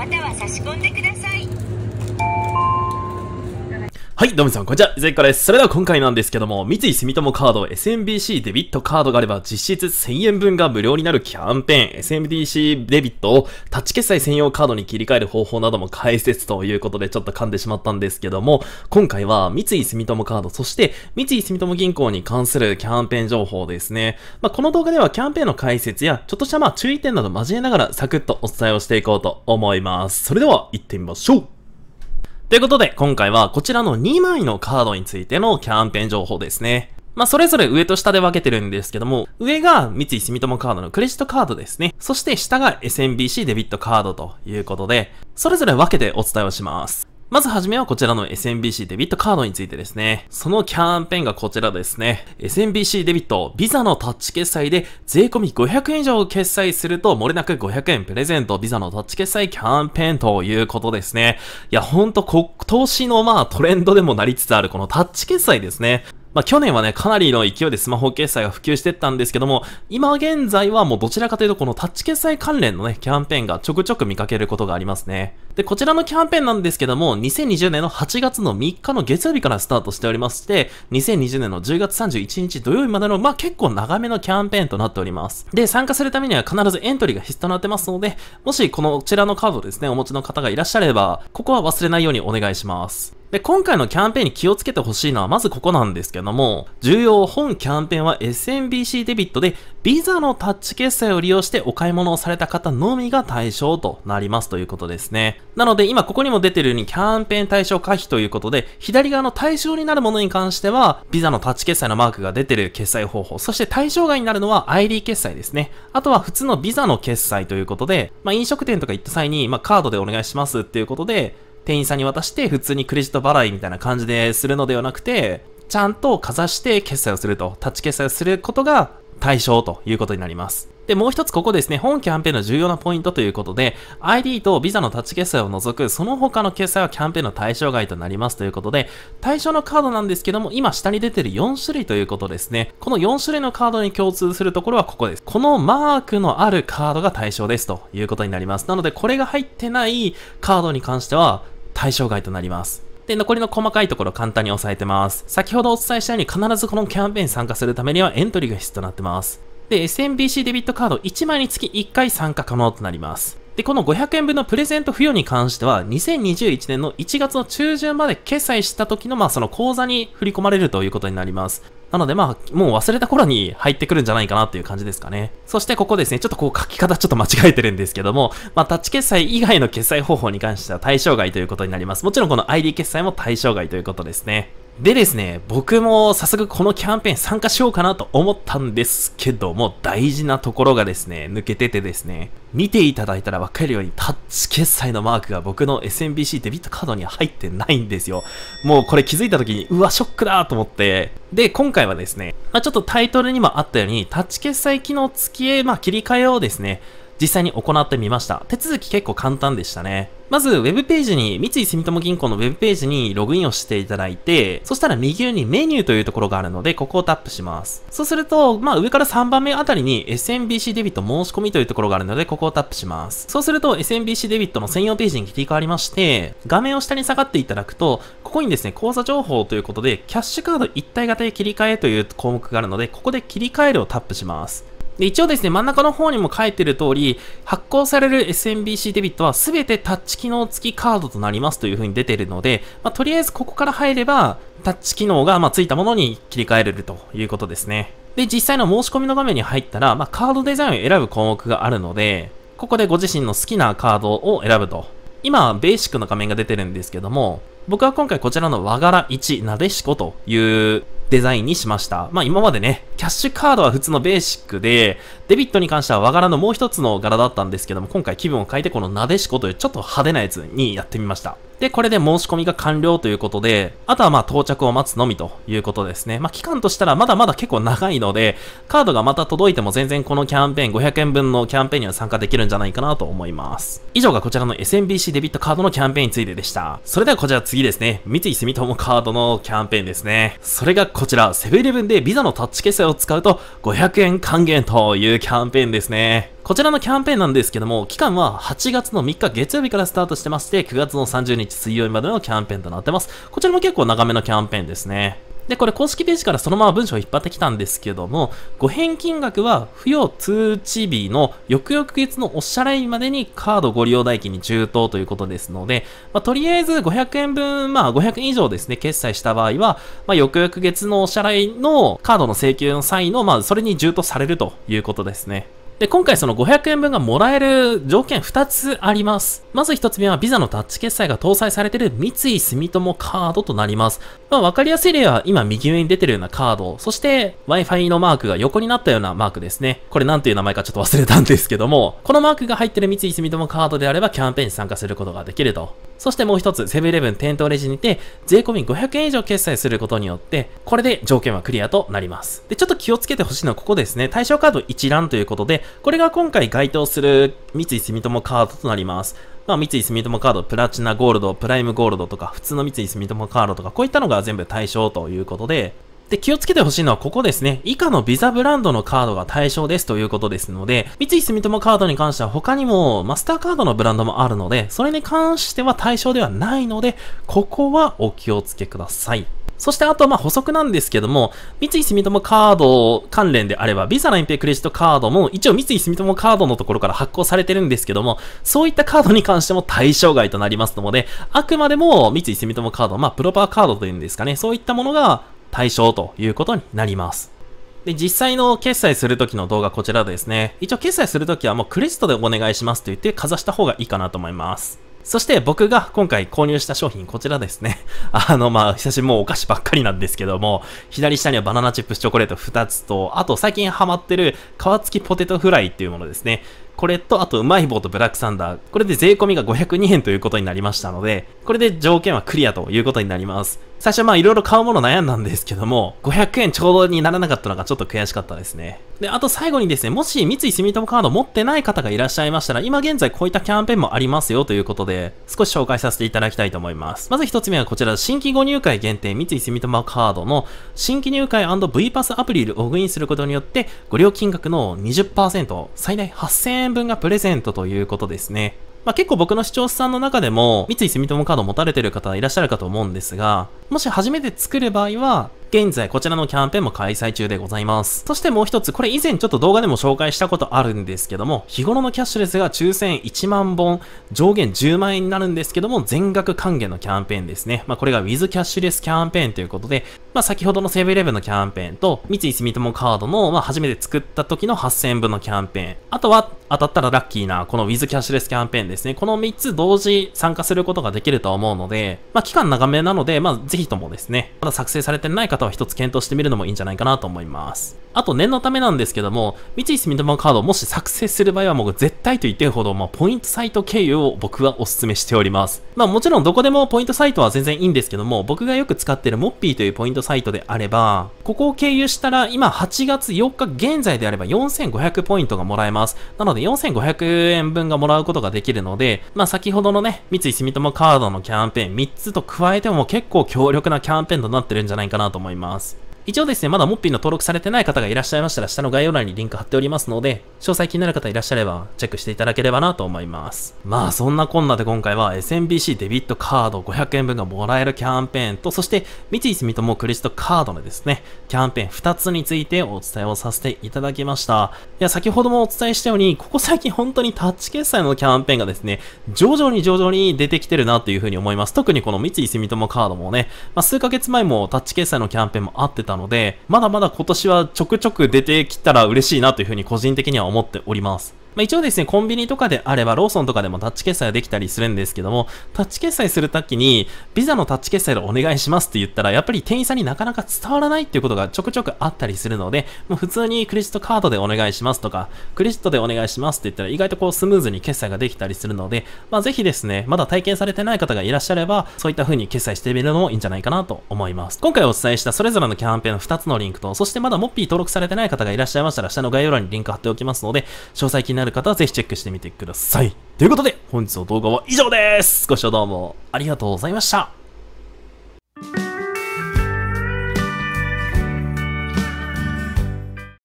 または差し込んでくださいはい、どうもさん、こんにちは。いずれからです。それでは今回なんですけども、三井住友カード SMBC デビットカードがあれば実質1000円分が無料になるキャンペーン、SMBC デビットをタッチ決済専用カードに切り替える方法なども解説ということでちょっと噛んでしまったんですけども、今回は三井住友カード、そして三井住友銀行に関するキャンペーン情報ですね。まあ、この動画ではキャンペーンの解説や、ちょっとしたまあ注意点など交えながらサクッとお伝えをしていこうと思います。それでは行ってみましょうということで、今回はこちらの2枚のカードについてのキャンペーン情報ですね。まあ、それぞれ上と下で分けてるんですけども、上が三井住友カードのクレジットカードですね。そして下が SMBC デビットカードということで、それぞれ分けてお伝えをします。まずはじめはこちらの SMBC デビットカードについてですね。そのキャンペーンがこちらですね。SMBC デビット、ビザのタッチ決済で税込み500円以上決済すると漏れなく500円プレゼント、ビザのタッチ決済キャンペーンということですね。いや、ほんと、今年のまあトレンドでもなりつつあるこのタッチ決済ですね。まあ、去年はね、かなりの勢いでスマホ決済が普及してったんですけども、今現在はもうどちらかというとこのタッチ決済関連のね、キャンペーンがちょくちょく見かけることがありますね。で、こちらのキャンペーンなんですけども、2020年の8月の3日の月曜日からスタートしておりまして、2020年の10月31日土曜日までの、まあ、結構長めのキャンペーンとなっております。で、参加するためには必ずエントリーが必須となってますので、もしこのこちらのカードですね、お持ちの方がいらっしゃれば、ここは忘れないようにお願いします。で、今回のキャンペーンに気をつけてほしいのはまずここなんですけども、重要本キャンペーンは SMBC デビットで、ビザのタッチ決済を利用してお買い物をされた方のみが対象となりますということですね。なので今ここにも出てるようにキャンペーン対象可否ということで、左側の対象になるものに関しては、ビザのタッチ決済のマークが出てる決済方法、そして対象外になるのは ID 決済ですね。あとは普通のビザの決済ということで、まあ、飲食店とか行った際に、まあ、カードでお願いしますっていうことで、店員さんに渡して普通にクレジット払いみたいな感じでするのではなくて、ちゃんとかざして決済をすると、タッチ決済をすることが対象ということになります。で、もう一つここですね、本キャンペーンの重要なポイントということで、ID と Visa のタッチ決済を除く、その他の決済はキャンペーンの対象外となりますということで、対象のカードなんですけども、今下に出てる4種類ということですね。この4種類のカードに共通するところはここです。このマークのあるカードが対象ですということになります。なので、これが入ってないカードに関しては、対象外となります。で、残りの細かいところ簡単に押さえてます。先ほどお伝えしたように必ずこのキャンペーンに参加するためにはエントリーが必要となってます。で、SMBC デビットカード1枚につき1回参加可能となります。で、この500円分のプレゼント付与に関しては、2021年の1月の中旬まで決済した時の、まあ、その口座に振り込まれるということになります。なのでまあ、もう忘れた頃に入ってくるんじゃないかなっていう感じですかね。そしてここですね、ちょっとこう書き方ちょっと間違えてるんですけども、まあ、タッチ決済以外の決済方法に関しては対象外ということになります。もちろんこの ID 決済も対象外ということですね。でですね、僕も早速このキャンペーン参加しようかなと思ったんですけども、大事なところがですね、抜けててですね、見ていただいたらわかるようにタッチ決済のマークが僕の SMBC デビットカードに入ってないんですよ。もうこれ気づいた時に、うわ、ショックだと思って、で、今回はですね、まあ、ちょっとタイトルにもあったように、タッチ決済機能付きへ、まあ、切り替えをですね、実際に行ってみました。手続き結構簡単でしたね。まず、ウェブページに、三井住友銀行のウェブページにログインをしていただいて、そしたら右上にメニューというところがあるので、ここをタップします。そうすると、まあ上から3番目あたりに SMBC デビット申し込みというところがあるので、ここをタップします。そうすると、SMBC デビットの専用ページに切り替わりまして、画面を下に下がっていただくと、ここにですね、口座情報ということで、キャッシュカード一体型へ切り替えという項目があるので、ここで切り替えるをタップします。で、一応ですね、真ん中の方にも書いてる通り、発行される SMBC デビットは全てタッチ機能付きカードとなりますという風に出てるので、まあ、とりあえずここから入れば、タッチ機能がまついたものに切り替えれるということですね。で、実際の申し込みの画面に入ったら、まあ、カードデザインを選ぶ項目があるので、ここでご自身の好きなカードを選ぶと。今、ベーシックな画面が出てるんですけども、僕は今回こちらの和柄1、なでしこというデザインにしました。まあ今までね、キャッシュカードは普通のベーシックで、デビットに関しては和柄のもう一つの柄だったんですけども、今回気分を変えてこのなでしこというちょっと派手なやつにやってみました。で、これで申し込みが完了ということで、あとはまあ到着を待つのみということですね。まあ期間としたらまだまだ結構長いので、カードがまた届いても全然このキャンペーン、500円分のキャンペーンには参加できるんじゃないかなと思います。以上がこちらの SMBC デビットカードのキャンペーンについてでした。それではこちら次ですね。三井住友カードのキャンペーンですね。それがこちら、セブンイレブンでビザのタッチ決済を使うと500円還元というキャンペーンですね。こちらのキャンペーンなんですけども、期間は8月の3日月曜日からスタートしてまして、9月の30日水曜日までのキャンペーンとなってます。こちらも結構長めのキャンペーンですね。で、これ公式ページからそのまま文章を引っ張ってきたんですけども、ご返金額は付与通知日の翌々月のお支払いまでにカードご利用代金に充当ということですので、まあ、とりあえず500円分、まあ500円以上ですね、決済した場合は、まあ翌々月のお支払いのカードの請求の際の、まあそれに充当されるということですね。で、今回その500円分がもらえる条件2つあります。まず1つ目は Visa のタッチ決済が搭載されている三井住友カードとなります。まあ、わかりやすい例は、今右上に出てるようなカード、そして Wi-Fi のマークが横になったようなマークですね。これなんていう名前かちょっと忘れたんですけども、このマークが入ってる三井住友カードであればキャンペーンに参加することができると。そしてもう一つ、セブンイレブン店頭レジにて、税込み500円以上決済することによって、これで条件はクリアとなります。で、ちょっと気をつけてほしいのはここですね。対象カード一覧ということで、これが今回該当する三井住友カードとなります。まあ、三井住友カード、プラチナゴールド、プライムゴールドとか、普通の三井住友カードとか、こういったのが全部対象ということで、で、気をつけてほしいのはここですね。以下のビザブランドのカードが対象ですということですので、三井住友カードに関しては他にもマスターカードのブランドもあるので、それに関しては対象ではないので、ここはお気をつけください。そしてあと、まあ補足なんですけども、三井住友カード関連であれば、ビザラインペイクレジットカードも、一応三井住友カードのところから発行されてるんですけども、そういったカードに関しても対象外となりますので、あくまでも三井住友カード、まあプロパーカードというんですかね、そういったものが対象ということになります。で、実際の決済するときの動画こちらですね。一応決済するときはもうクレジットでお願いしますと言ってかざした方がいいかなと思います。そして僕が今回購入した商品、こちらですね。あの、まあ、久しぶりもうお菓子ばっかりなんですけども、左下にはバナナチップスチョコレート2つと、あと最近ハマってる皮付きポテトフライっていうものですね。これと、あと、うまい棒とブラックサンダー。これで税込みが502円ということになりましたので、これで条件はクリアということになります。最初まあいろいろ買うもの悩んだんですけども、500円ちょうどにならなかったのがちょっと悔しかったですね。で、あと最後にですね、もし三井住友カード持ってない方がいらっしゃいましたら、今現在こういったキャンペーンもありますよということで、少し紹介させていただきたいと思います。まず一つ目はこちら、新規ご入会限定三井住友カードの新規入会 &V パスアプリでログインすることによって、ご料金額の20%、最大8000円円分がプレゼントということですね。まあ、結構僕の視聴者さんの中でも、三井住友カード持たれてる方いらっしゃるかと思うんですが、もし初めて作る場合は、現在こちらのキャンペーンも開催中でございます。そしてもう一つ、これ以前ちょっと動画でも紹介したことあるんですけども、日頃のキャッシュレスが抽選1万本、上限10万円になるんですけども、全額還元のキャンペーンですね。まあ、これが With キャッシュレスキャンペーンということで、まあ、先ほどのセーブイレブンのキャンペーンと、三井住友カードの、まあ、初めて作った時の8000分のキャンペーン。あとは、当たったらラッキーな、この With キャッシュレスキャンペーンですね。この3つ同時参加することができると思うので、まあ、期間長めなので、まあ、ぜひともですね、まだ作成されてない方方は一つ検討してみるのもいいんじゃないかなと思います。あと念のためなんですけども、三井住友カードをもし作成する場合はもう絶対と言ってるほど、まあ、ポイントサイト経由を僕はお勧めしております。まあもちろんどこでもポイントサイトは全然いいんですけども、僕がよく使ってるモッピーというポイントサイトであれば、ここを経由したら今8月4日現在であれば4500ポイントがもらえます。なので4500円分がもらうことができるので、まあ先ほどのね、三井住友カードのキャンペーン3つと加えても結構強力なキャンペーンとなってるんじゃないかなと思います。一応ですね、まだモッピーの登録されてない方がいらっしゃいましたら、下の概要欄にリンク貼っておりますので、詳細気になる方いらっしゃれば、チェックしていただければなと思います。まあ、そんなこんなで今回は SMBC デビットカード500円分がもらえるキャンペーンと、そして、三井住友クレジットカードのですね、キャンペーン2つについてお伝えをさせていただきました。いや、先ほどもお伝えしたように、ここ最近本当にタッチ決済のキャンペーンがですね、徐々に徐々に出てきてるなというふうに思います。特にこの三井住友カードもね、まあ、数ヶ月前もタッチ決済のキャンペーンもあってたのので、まだまだ今年はちょくちょく出てきたら嬉しいなというふうに個人的には思っております。まあ、一応ですね、コンビニとかであれば、ローソンとかでもタッチ決済はできたりするんですけども、タッチ決済するときに、ビザのタッチ決済でお願いしますって言ったら、やっぱり店員さんになかなか伝わらないっていうことがちょくちょくあったりするので、もう普通にクレジットカードでお願いしますとか、クレジットでお願いしますって言ったら、意外とこうスムーズに決済ができたりするので、まあ、ぜひですね、まだ体験されてない方がいらっしゃれば、そういった風に決済してみるのもいいんじゃないかなと思います。今回お伝えしたそれぞれのキャンペーンの2つのリンクと、そしてまだモッピー登録されてない方がいらっしゃいましたら、下の概要欄にリンク貼っておきますので、詳細気になる方はぜひチェックしてみてください。ということで、本日の動画は以上です。ご視聴どうもありがとうございました。